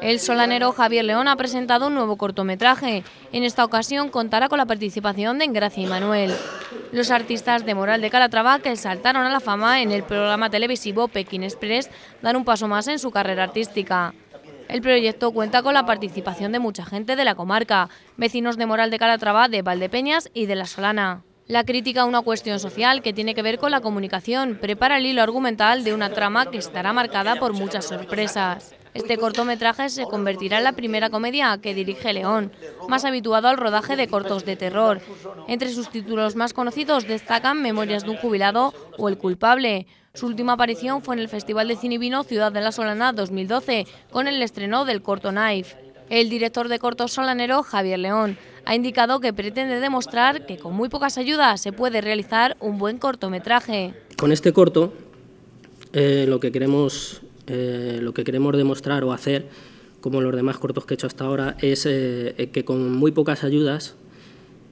El solanero Javier León ha presentado un nuevo cortometraje. En esta ocasión contará con la participación de Engracia y Manuel, los artistas de Moral de Calatrava que saltaron a la fama en el programa televisivo Pekín Express dan un paso más en su carrera artística. El proyecto cuenta con la participación de mucha gente de la comarca, vecinos de Moral de Calatrava, de Valdepeñas y de La Solana. La crítica a una cuestión social que tiene que ver con la comunicación prepara el hilo argumental de una trama que estará marcada por muchas sorpresas. Este cortometraje se convertirá en la primera comedia que dirige León, más habituado al rodaje de cortos de terror. Entre sus títulos más conocidos destacan Memorias de un jubilado o El culpable. Su última aparición fue en el Festival de Cine y Vino Ciudad de la Solana 2012, con el estreno del corto Knife. El director de cortos solanero, Javier León, ha indicado que pretende demostrar que con muy pocas ayudas se puede realizar un buen cortometraje. Con este corto eh, lo que queremos eh, lo que queremos demostrar o hacer, como los demás cortos que he hecho hasta ahora, es eh, que con muy pocas ayudas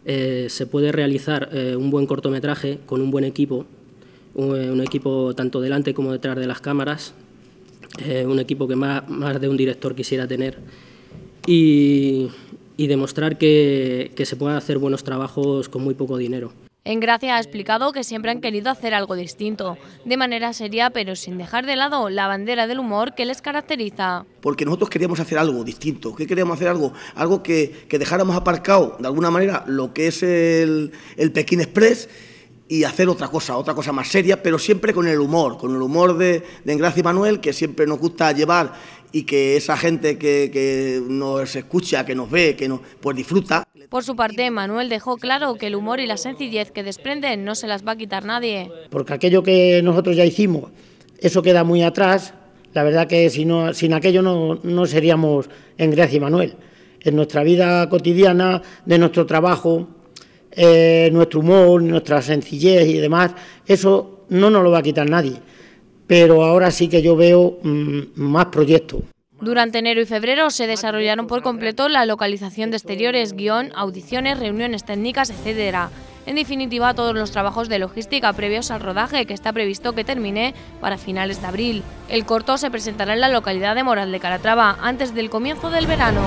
eh, se puede realizar un buen cortometraje con un buen equipo, un, equipo tanto delante como detrás de las cámaras, un equipo que más, de un director quisiera tener. Y, demostrar que se pueden hacer buenos trabajos con muy poco dinero. Engracia ha eh, explicado que siempre han querido hacer algo distinto, de manera seria pero sin dejar de lado la bandera del humor que les caracteriza. Porque nosotros queríamos hacer algo distinto, que queríamos hacer algo, algo que, dejáramos aparcado de alguna manera lo que es el, el Pekín Express y hacer otra cosa, otra cosa más seria, pero siempre con el humor, con el humor de, de Engracia y Manuel, que siempre nos gusta llevar y que esa gente que, nos escucha, que nos ve, que nos, pues disfruta. Por su parte, Manuel dejó claro que el humor y la sencillez que desprenden no se las va a quitar nadie. Porque aquello que nosotros ya hicimos, eso queda muy atrás. La verdad que sin aquello no, no seríamos en Grecia y Manuel. En nuestra vida cotidiana, de nuestro trabajo, eh, nuestro humor, nuestra sencillez y demás, eso no nos lo va a quitar nadie pero ahora sí que yo veo mm, más proyectos. Durante enero y febrero se desarrollaron por completo la localización de exteriores, guión, audiciones, reuniones técnicas, etcétera. En definitiva, todos los trabajos de logística previos al rodaje que está previsto que termine para finales de abril. El corto se presentará en la localidad de Moral de Calatrava antes del comienzo del verano.